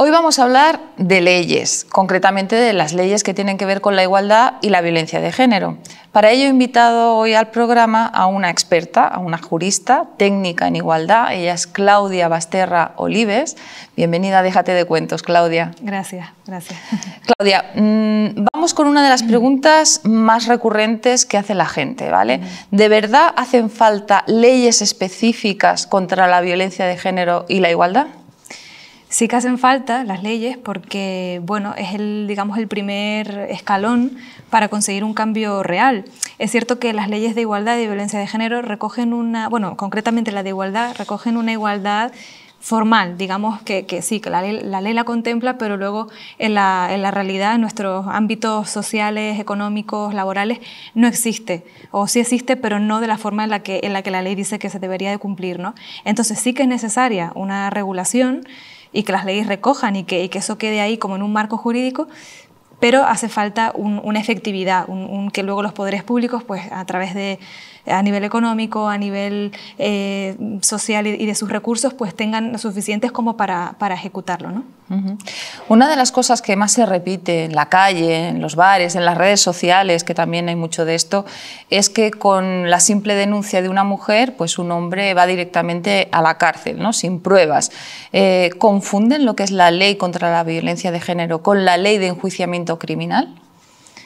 Hoy vamos a hablar de leyes, concretamente de las leyes que tienen que ver con la igualdad y la violencia de género. Para ello he invitado hoy al programa a una experta, a una jurista técnica en igualdad. Ella es Claudia Basterra Olives. Bienvenida, déjate de cuentos, Claudia. Gracias, gracias. Claudia, mm, vamos con una de las preguntas más recurrentes que hace la gente, ¿vale? ¿De verdad hacen falta leyes específicas contra la violencia de género y la igualdad? Sí que hacen falta las leyes porque, bueno, es el, digamos, el primer escalón para conseguir un cambio real. Es cierto que las leyes de igualdad y violencia de género recogen una, bueno, concretamente la de igualdad, recogen una igualdad formal, digamos que, que sí, que la ley, la contempla, pero luego en la, en la, realidad, en nuestros ámbitos sociales, económicos, laborales, no existe. O sí existe, pero no de la forma en la que, en la, que la ley dice que se debería de cumplir. ¿no? Entonces sí que es necesaria una regulación y que las leyes recojan y que, eso quede ahí como en un marco jurídico, pero hace falta una efectividad, que luego los poderes públicos, pues a través de eh, a nivel económico, a nivel eh, social y, de sus recursos, pues tengan lo suficientes como para, ejecutarlo. ¿no? Una de las cosas que más se repite en la calle, en los bares, en las redes sociales, que también hay mucho de esto, es que con la simple denuncia de una mujer, pues un hombre va directamente a la cárcel, ¿no? sin pruebas. Eh, ¿Confunden lo que es la ley contra la violencia de género con la ley de enjuiciamiento criminal?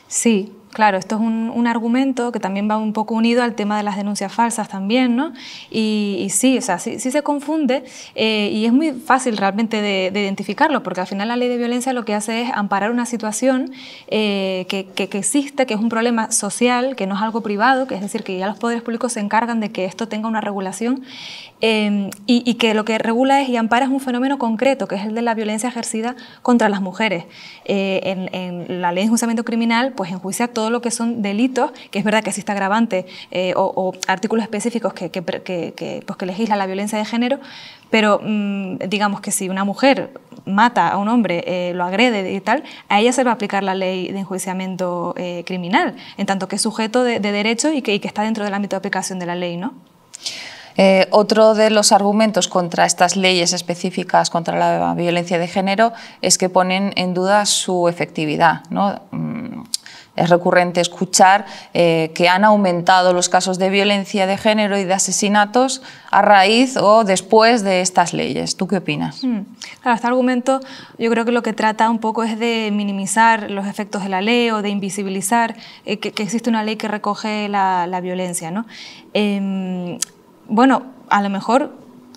Sí, Claro, esto es un, argumento que también va un poco unido al tema de las denuncias falsas también, ¿no? Y, sí, o sea, sí, se confunde eh, y es muy fácil realmente de, identificarlo, porque al final la ley de violencia lo que hace es amparar una situación eh, que, que, existe, que es un problema social, que no es algo privado, que es decir, que ya los poderes públicos se encargan de que esto tenga una regulación em, y, que lo que regula es y ampara es un fenómeno concreto, que es el de la violencia ejercida contra las mujeres. Eh, en, la ley de enjuiciamiento criminal, pues enjuicia todos todo lo que son delitos, que es verdad que existe agravante eh, o, artículos específicos que, pues, legislan pues legisla la violencia de género, pero mm, digamos que si una mujer mata a un hombre, eh, lo agrede y tal, a ella se va a aplicar la ley de enjuiciamiento eh, criminal, en tanto que es sujeto de, derecho y, que, está dentro del ámbito de aplicación de la ley, ¿no? otro de los argumentos contra estas leyes específicas contra la violencia de género es que ponen en duda su efectividad. ¿no? Mm, es recurrente escuchar eh, que han aumentado los casos de violencia de género y de asesinatos a raíz o después de estas leyes. ¿Tú qué opinas? Mm. Claro, este argumento yo creo que lo que trata un poco es de minimizar los efectos de la ley o de invisibilizar eh, que, existe una ley que recoge la, violencia. ¿no? Em, bueno, a lo mejor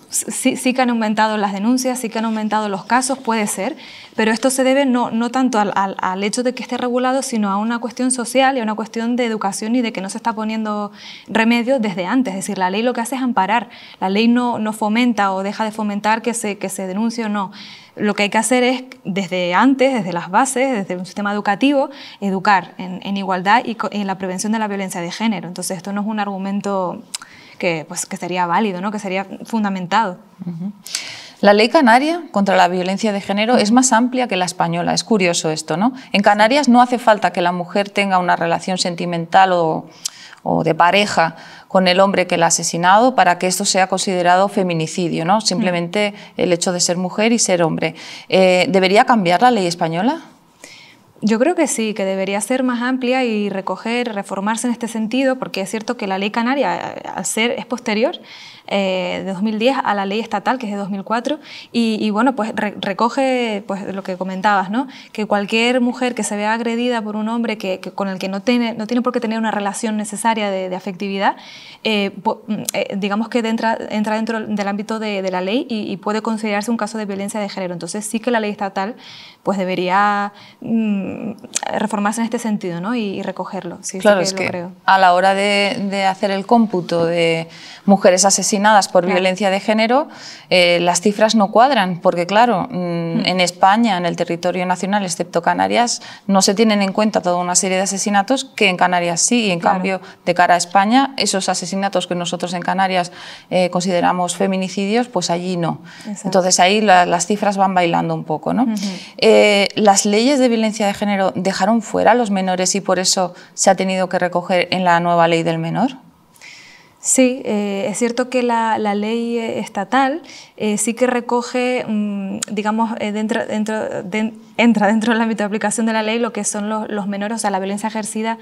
Sí, que han aumentado las denuncias, sí que han aumentado los casos, puede ser, pero esto se debe no, no tanto al, hecho de que esté regulado, sino a una cuestión social y a una cuestión de educación y de que no se está poniendo remedio desde antes. Es decir, la ley lo que hace es amparar, la ley no, fomenta o deja de fomentar que se, que se denuncie o no lo que hay que hacer es, desde antes, desde las bases, desde un sistema educativo, educar en, igualdad y en la prevención de la violencia de género. Entonces, esto no es un argumento que, pues, que sería válido, ¿no? que sería fundamentado. La ley canaria contra la violencia de género es más amplia que la española. Es curioso esto, ¿no? En Canarias no hace falta que la mujer tenga una relación sentimental o o de pareja con el hombre que la ha asesinado para que esto sea considerado feminicidio, ¿no? simplemente el hecho de ser mujer y ser hombre. Eh, ¿Debería cambiar la ley española? Yo creo que sí, que debería ser más amplia y recoger, reformarse en este sentido, porque es cierto que la ley canaria, eh, al ser, es posterior, eh, de 2010 a la ley estatal, que es de 2004, y, bueno, pues recoge pues, lo que comentabas, ¿no? que cualquier mujer que se vea agredida por un hombre que, con el que no tiene, no tiene por qué tener una relación necesaria de, afectividad, eh, eh, digamos que entra, entra dentro del ámbito de, la ley y, puede considerarse un caso de violencia de género. Entonces sí que la ley estatal pues debería mm, reformarse en este sentido ¿no? y, recogerlo. Sí, claro, es que a la hora de, de hacer el cómputo de mujeres asesinas, por violencia de género, eh, las cifras no cuadran, porque claro, mm, mm. en España, en el territorio nacional, excepto Canarias, no se tienen en cuenta toda una serie de asesinatos que en Canarias sí, y en cambio, de cara a España, esos asesinatos que nosotros en Canarias eh, consideramos feminicidios, pues allí no. Entonces ahí las cifras van bailando un poco. Eh, las leyes de violencia de género dejaron fuera a los menores y por eso se ha tenido que recoger en la nueva ley del menor. Sí, eh, es cierto que la, ley eh, estatal eh, sí que recoge, mm, digamos, dentro, dentro, entra dentro del ámbito de aplicación de la ley lo que son los, menores, o sea, la violencia ejercida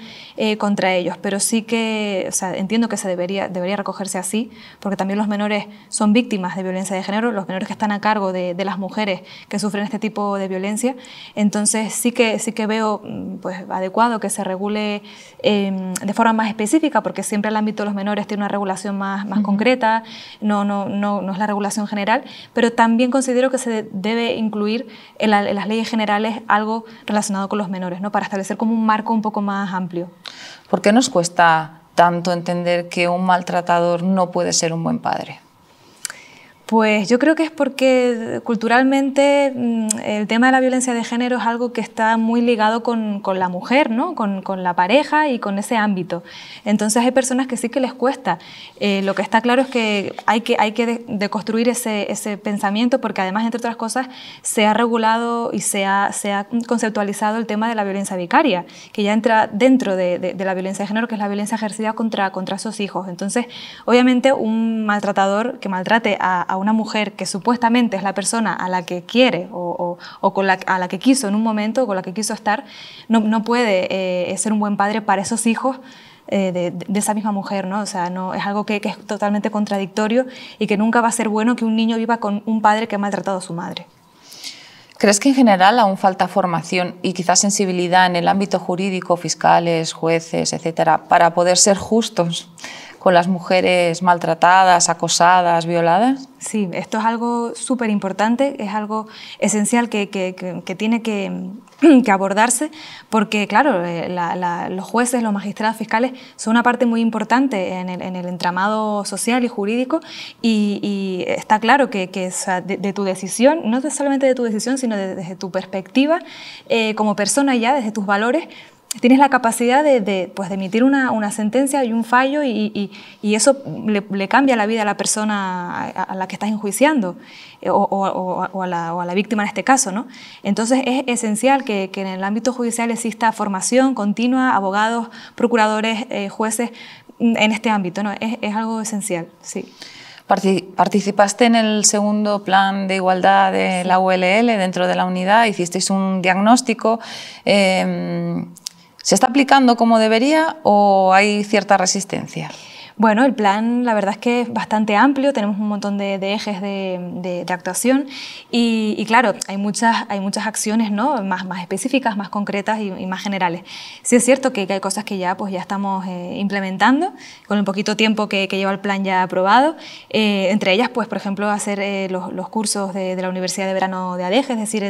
contra ellos, pero sí que, o sea, entiendo que se debería, debería recogerse así, porque también los menores son víctimas de violencia de género, los menores que están a cargo de, de las mujeres que sufren este tipo de violencia, entonces sí que, sí que veo mm, pues, adecuado que se regule em, de forma más específica, porque siempre el ámbito de los menores tiene una regulación más, concreta, no, no, no, no, es la regulación general, pero también considero que se debe incluir en, en las leyes generales algo relacionado con los menores, ¿no? para establecer como un marco un poco más amplio. ¿Por qué nos cuesta tanto entender que un maltratador no puede ser un buen padre? Pues yo creo que es porque eh, culturalmente mm, el tema de la violencia de género es algo que está muy ligado con, la mujer, ¿no? Con, la pareja y con ese ámbito. Entonces hay personas que sí que les cuesta. Eh, lo que está claro es que hay que, hay que deconstruir ese, pensamiento porque además, entre otras cosas, se ha regulado y se ha, conceptualizado el tema de la violencia vicaria, que ya entra dentro de, la violencia de género, que es la violencia ejercida contra, contra sus hijos. Entonces, obviamente, un maltratador que maltrate a una mujer que supuestamente es la persona a la que quiere o, con la, a la que quiso en un momento, o con la que quiso estar, no, puede eh, ser un buen padre para esos hijos eh, de, esa misma mujer, ¿no? O sea, no, es algo que, que, es totalmente contradictorio y que nunca va a ser bueno que un niño viva con un padre que ha maltratado a su madre. ¿Crees que en general aún falta formación y quizás sensibilidad en el ámbito jurídico, fiscales, jueces, etcétera, para poder ser justos? con las mujeres maltratadas, acosadas, violadas? Sí, esto es algo súper importante, es algo esencial que, tiene que, abordarse, porque claro, eh, los jueces, los magistrados fiscales son una parte muy importante en el, entramado social y jurídico y, está claro que, de, tu decisión, no solamente de tu decisión, sino desde tu perspectiva eh, como persona ya, desde tus valores, tienes la capacidad de, pues, emitir una, sentencia y un fallo y, eso le, cambia la vida a la persona a, la que estás enjuiciando eh, o, a la, víctima en este caso. ¿no? Entonces es esencial que, en el ámbito judicial exista formación continua, abogados, procuradores, eh, jueces en este ámbito. ¿no? Es, es algo esencial, sí. Participaste en el segundo plan de igualdad de la ULL dentro de la unidad, hicisteis un diagnóstico. Em, ¿Se está aplicando como debería o hay cierta resistencia? Bueno, el plan la verdad es que es bastante amplio, tenemos un montón de, ejes de, actuación y, claro, hay muchas, hay muchas acciones ¿no? más, específicas, más concretas y, más generales. Sí es cierto que, hay cosas que ya, pues, ya estamos eh, implementando con el poquito tiempo que, lleva el plan ya aprobado, eh, entre ellas, pues, por ejemplo, hacer eh, los, cursos de, la Universidad de Verano de ADEGE, es decir,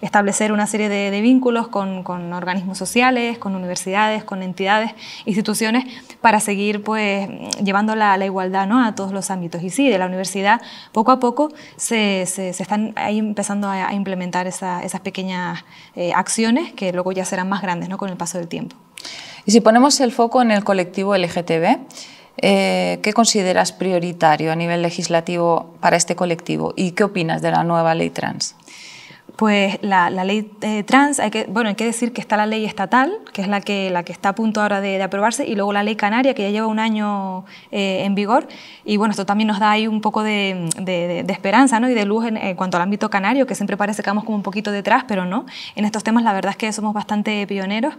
establecer una serie de, vínculos con, con organismos sociales, con universidades, con entidades, instituciones, para seguir pues, Llevándola eh, llevando la, igualdad a todos los ámbitos. Y sí, de la universidad poco a poco se, están empezando a, implementar esas pequeñas eh, acciones que luego ya serán más grandes con el paso del tiempo. Y si ponemos el foco en el colectivo LGTB, eh, ¿qué consideras prioritario a nivel legislativo para este colectivo y qué opinas de la nueva ley trans? pues la, ley eh, trans, hay que, bueno, hay que decir que está la ley estatal, que es la que, la que está a punto ahora de, aprobarse, y luego la ley canaria, que ya lleva un año eh, en vigor, y bueno, esto también nos da ahí un poco de, esperanza ¿no? y de luz en, cuanto al ámbito canario, que siempre parece que vamos como un poquito detrás, pero no, en estos temas la verdad es que somos bastante pioneros.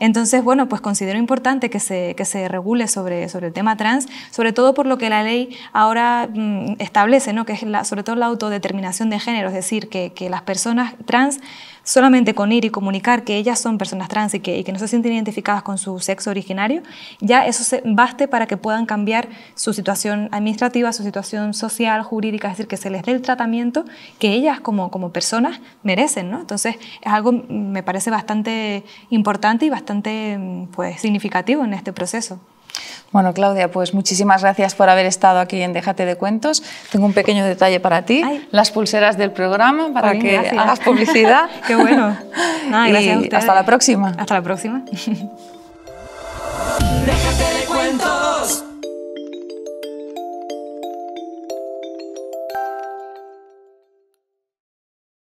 Entonces, bueno, pues considero importante que se, se regule sobre, sobre el tema trans, sobre todo por lo que la ley ahora mm, establece, ¿no? que es sobre todo la autodeterminación de género, es decir, que las personas trans solamente con ir y comunicar que ellas son personas trans y que, no se sienten identificadas con su sexo originario, ya eso se, baste para que puedan cambiar su situación administrativa, su situación social, jurídica, es decir, que se les dé el tratamiento que ellas como, personas merecen. ¿no? Entonces, es algo, me parece, bastante importante y bastante mm, pues, significativo en este proceso. Bueno, Claudia, pues muchísimas gracias por haber estado aquí en Déjate de Cuentos. Tengo un pequeño detalle para ti, las pulseras del programa para que hagas publicidad. Qué bueno. y hasta la próxima. Hasta la próxima.